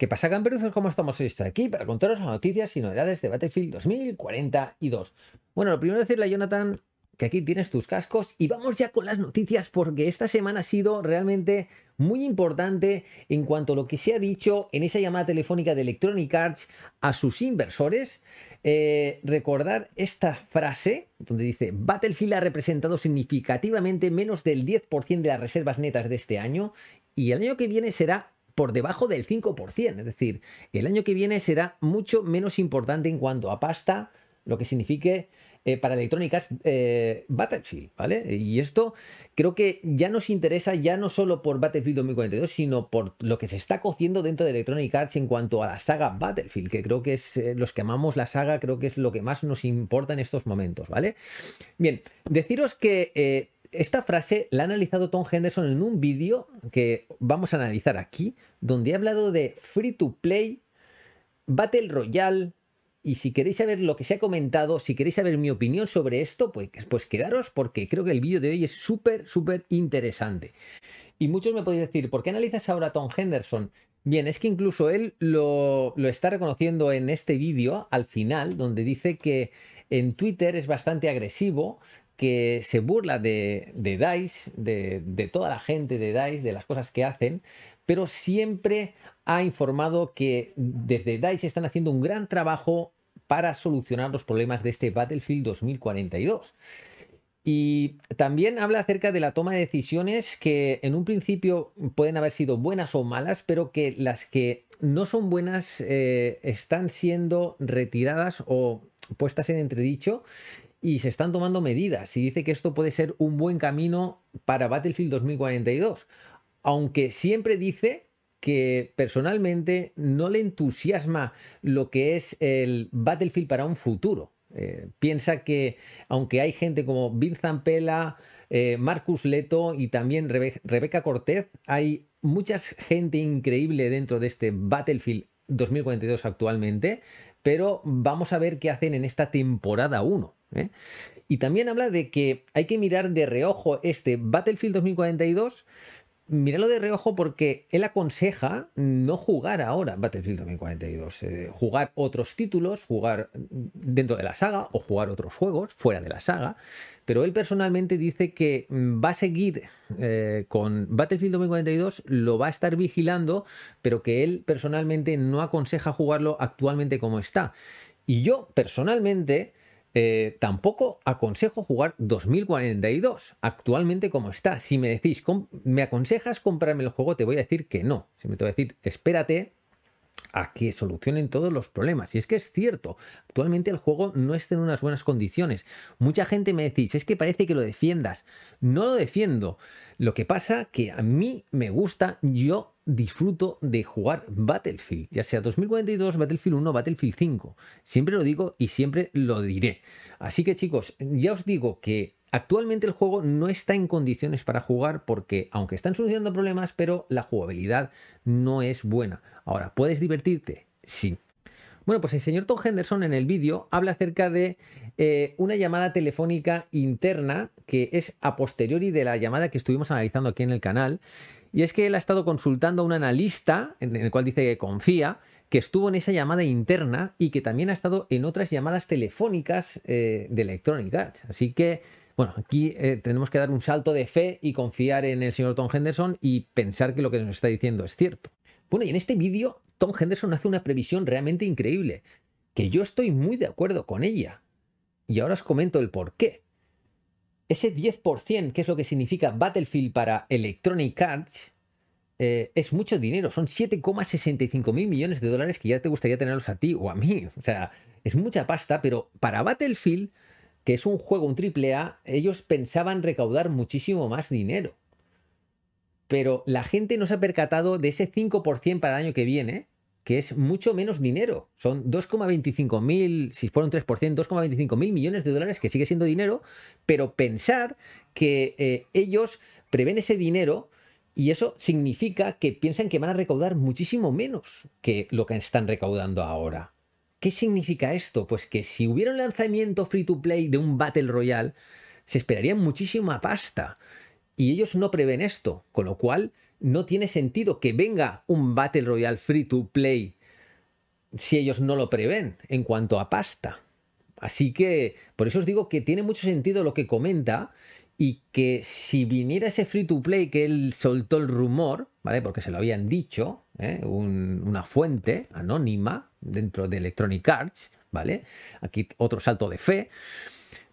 ¿Qué pasa, camperuzos? ¿Cómo estamos hoy? Estoy aquí para contaros las noticias y novedades de Battlefield 2042. Bueno, lo primero decirle a Jonathan que aquí tienes tus cascos y vamos ya con las noticias porque esta semana ha sido realmente muy importante en cuanto a lo que se ha dicho en esa llamada telefónica de Electronic Arts a sus inversores. Eh, recordar esta frase donde dice Battlefield ha representado significativamente menos del 10% de las reservas netas de este año y el año que viene será por debajo del 5%. Es decir, el año que viene será mucho menos importante en cuanto a pasta, lo que signifique eh, para Electronic Arts eh, Battlefield, ¿vale? Y esto creo que ya nos interesa ya no solo por Battlefield 2042, sino por lo que se está cociendo dentro de Electronic Arts en cuanto a la saga Battlefield, que creo que es eh, los que amamos la saga, creo que es lo que más nos importa en estos momentos, ¿vale? Bien, deciros que esta frase la ha analizado Tom Henderson en un vídeo que vamos a analizar aquí, donde ha hablado de free to play, Battle Royale, y si queréis saber lo que se ha comentado, si queréis saber mi opinión sobre esto, pues, pues, quedaros porque creo que el vídeo de hoy es súper, súper interesante. Y muchos me podéis decir, ¿por qué analizas ahora a Tom Henderson? Bien, es que incluso él lo, lo está reconociendo en este vídeo al final, donde dice que en Twitter es bastante agresivo que se burla de, de DICE, de, toda la gente de DICE, de las cosas que hacen, pero siempre ha informado que desde DICE están haciendo un gran trabajo para solucionar los problemas de este Battlefield 2042. Y también habla acerca de la toma de decisiones que en un principio pueden haber sido buenas o malas, pero que las que no son buenas eh, están siendo retiradas o puestas en entredicho y se están tomando medidas y dice que esto puede ser un buen camino para Battlefield 2042, aunque siempre dice que personalmente no le entusiasma lo que es el Battlefield para un futuro. Eh, piensa que aunque hay gente como Vincent Zampella, eh, Marcus Leto y también Rebeca Cortez, hay mucha gente increíble dentro de este Battlefield 2042 actualmente pero vamos a ver qué hacen en esta temporada 1. ¿eh? Y también habla de que hay que mirar de reojo este Battlefield 2042 Míralo de reojo porque él aconseja no jugar ahora Battlefield 2042, eh, jugar otros títulos, jugar dentro de la saga o jugar otros juegos fuera de la saga, pero él personalmente dice que va a seguir eh, con Battlefield 2042, lo va a estar vigilando, pero que él personalmente no aconseja jugarlo actualmente como está. Y yo personalmente eh, tampoco aconsejo jugar 2042 actualmente como está. Si me decís, ¿me aconsejas comprarme el juego? Te voy a decir que no. Si me te voy a decir, espérate, a que solucionen todos los problemas. Y es que es cierto, actualmente el juego no está en unas buenas condiciones. Mucha gente me decís, es que parece que lo defiendas. No lo defiendo. Lo que pasa que a mí me gusta, yo disfruto de jugar Battlefield, ya sea 2042, Battlefield 1, Battlefield 5. Siempre lo digo y siempre lo diré. Así que chicos, ya os digo que Actualmente el juego no está en condiciones para jugar porque, aunque están solucionando problemas, pero la jugabilidad no es buena. Ahora, ¿puedes divertirte? Sí. Bueno, pues el señor Tom Henderson en el vídeo habla acerca de eh, una llamada telefónica interna que es a posteriori de la llamada que estuvimos analizando aquí en el canal. Y es que él ha estado consultando a un analista, en el cual dice que confía, que estuvo en esa llamada interna y que también ha estado en otras llamadas telefónicas eh, de Electronic Arts. Así que bueno, aquí eh, tenemos que dar un salto de fe y confiar en el señor Tom Henderson y pensar que lo que nos está diciendo es cierto. Bueno, y en este vídeo Tom Henderson hace una previsión realmente increíble, que yo estoy muy de acuerdo con ella. Y ahora os comento el por qué. Ese 10%, que es lo que significa Battlefield para Electronic Arts, eh, es mucho dinero, son 7,65 mil millones de dólares que ya te gustaría tenerlos a ti o a mí. O sea, es mucha pasta, pero para Battlefield que es un juego, un triple A, ellos pensaban recaudar muchísimo más dinero. Pero la gente no se ha percatado de ese 5% para el año que viene, que es mucho menos dinero. Son 2,25 mil, si fueron 3%, 2,25 mil millones de dólares, que sigue siendo dinero, pero pensar que eh, ellos prevén ese dinero y eso significa que piensan que van a recaudar muchísimo menos que lo que están recaudando ahora. ¿Qué significa esto? Pues que si hubiera un lanzamiento free to play de un Battle Royale, se esperaría muchísima pasta. Y ellos no prevén esto, con lo cual no tiene sentido que venga un Battle Royale free to play si ellos no lo prevén en cuanto a pasta. Así que por eso os digo que tiene mucho sentido lo que comenta y que si viniera ese free to play que él soltó el rumor, ¿vale? Porque se lo habían dicho, ¿eh? una fuente anónima dentro de Electronic Arts, ¿vale? Aquí otro salto de fe.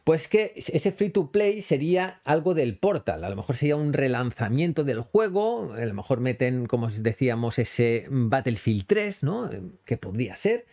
Pues que ese free to play sería algo del portal, a lo mejor sería un relanzamiento del juego, a lo mejor meten, como decíamos, ese Battlefield 3, ¿no? Que podría ser.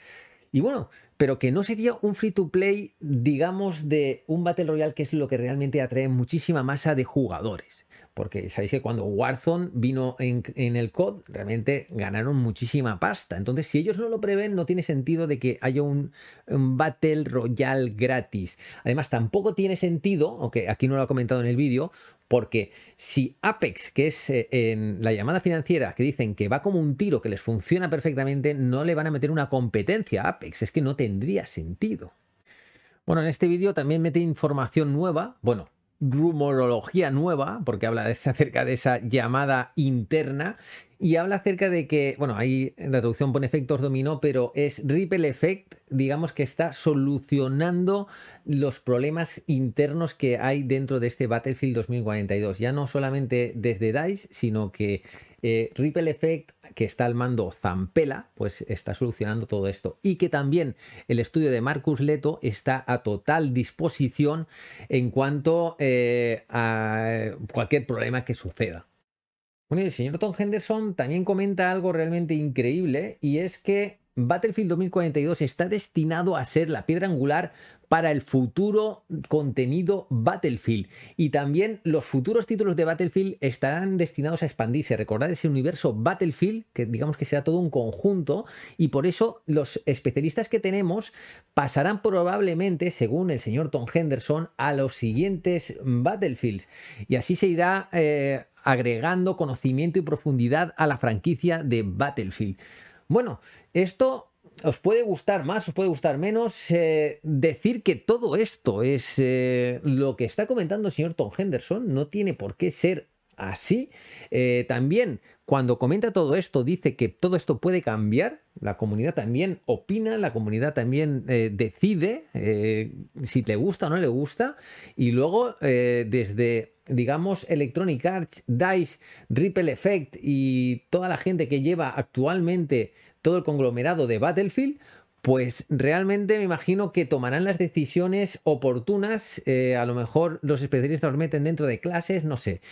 Y bueno, pero que no sería un free to play, digamos, de un Battle Royale, que es lo que realmente atrae muchísima masa de jugadores porque sabéis que cuando Warzone vino en, el COD, realmente ganaron muchísima pasta. Entonces, si ellos no lo prevén, no tiene sentido de que haya un, Battle Royale gratis. Además, tampoco tiene sentido, aunque aquí no lo he comentado en el vídeo, porque si Apex, que es eh, en la llamada financiera, que dicen que va como un tiro, que les funciona perfectamente, no le van a meter una competencia a Apex. Es que no tendría sentido. Bueno, en este vídeo también mete información nueva. Bueno, rumorología nueva, porque habla acerca de esa llamada interna, y habla acerca de que, bueno, ahí la traducción pone efectos dominó, pero es Ripple Effect, digamos que está solucionando los problemas internos que hay dentro de este Battlefield 2042, ya no solamente desde DICE, sino que eh, Ripple Effect que está al mando Zampela, pues está solucionando todo esto. Y que también el estudio de Marcus Leto está a total disposición en cuanto eh, a cualquier problema que suceda. Bueno, el señor Tom Henderson también comenta algo realmente increíble y es que Battlefield 2042 está destinado a ser la piedra angular para el futuro contenido Battlefield. Y también los futuros títulos de Battlefield estarán destinados a expandirse. Recordad ese universo Battlefield, que digamos que será todo un conjunto, y por eso los especialistas que tenemos pasarán probablemente, según el señor Tom Henderson, a los siguientes Battlefields. Y así se irá eh, agregando conocimiento y profundidad a la franquicia de Battlefield. Bueno, esto os puede gustar más, os puede gustar menos. Eh, decir que todo esto es eh, lo que está comentando el señor Tom Henderson no tiene por qué ser así. Eh, también cuando comenta todo esto, dice que todo esto puede cambiar, la comunidad también opina, la comunidad también eh, decide eh, si le gusta o no le gusta, y luego desde, digamos, Electronic Arts, DICE, Ripple Effect y toda la gente que lleva actualmente todo el conglomerado de Battlefield, pues realmente me imagino que tomarán las decisiones oportunas, a lo mejor los especialistas nos meten dentro de clases, no sé.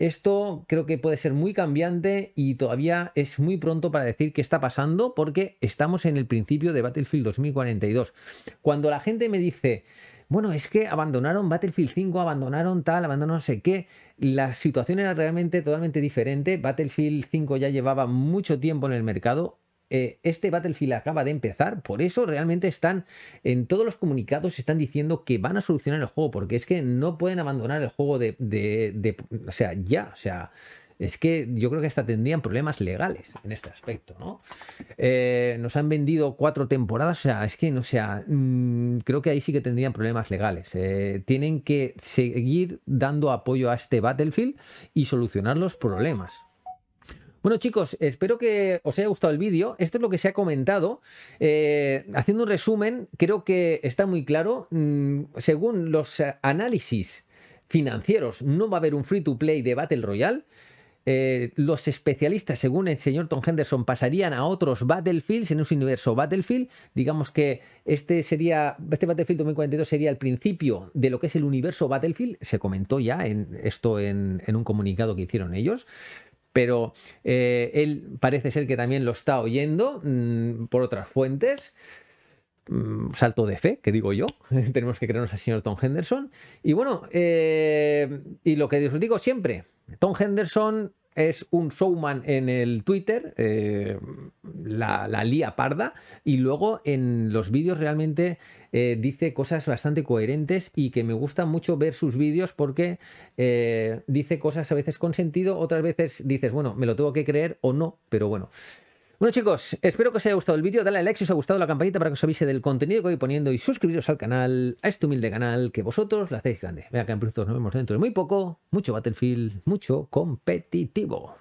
Esto creo que puede ser muy cambiante y todavía es muy pronto para decir qué está pasando porque estamos en el principio de Battlefield 2042. Cuando la gente me dice, bueno, es que abandonaron Battlefield 5, abandonaron tal, abandonaron no sé qué. La situación era realmente totalmente diferente. Battlefield 5 ya llevaba mucho tiempo en el mercado. Eh, este Battlefield acaba de empezar, por eso realmente están en todos los comunicados, están diciendo que van a solucionar el juego, porque es que no pueden abandonar el juego de, o sea, ya, o sea, es que yo creo que hasta tendrían problemas legales en este aspecto, ¿no? Eh, nos han vendido cuatro temporadas, o sea, es que no sea, mm, creo que ahí sí que tendrían problemas legales. Eh, tienen que seguir dando apoyo a este Battlefield y solucionar los problemas. Bueno chicos, espero que os haya gustado el vídeo. Esto es lo que se ha comentado. Eh, haciendo un resumen, creo que está muy claro. Mm, según los análisis financieros, no va a haber un free to play de Battle Royale. Eh, los especialistas, según el señor Tom Henderson, pasarían a otros Battlefields en un universo Battlefield. Digamos que este sería, este Battlefield 2042 sería el principio de lo que es el universo Battlefield. Se comentó ya en esto en un comunicado que hicieron ellos pero eh, él parece ser que también lo está oyendo mm, por otras fuentes. Mm, salto de fe, que digo yo, tenemos que creernos al señor Tom Henderson. Y bueno, eh, y lo que os digo siempre, Tom Henderson es un showman en el Twitter, eh, la, lía parda, y luego en los vídeos realmente eh, dice cosas bastante coherentes y que me gusta mucho ver sus vídeos porque eh, dice cosas a veces con sentido, otras veces dices, bueno, me lo tengo que creer o no, pero bueno. Bueno chicos, espero que os haya gustado el vídeo, dale a like si os ha gustado la campanita para que os avise del contenido que voy poniendo y suscribiros al canal, a este humilde canal que vosotros lo hacéis grande. Venga, que en nos vemos dentro de muy poco, mucho Battlefield, mucho competitivo.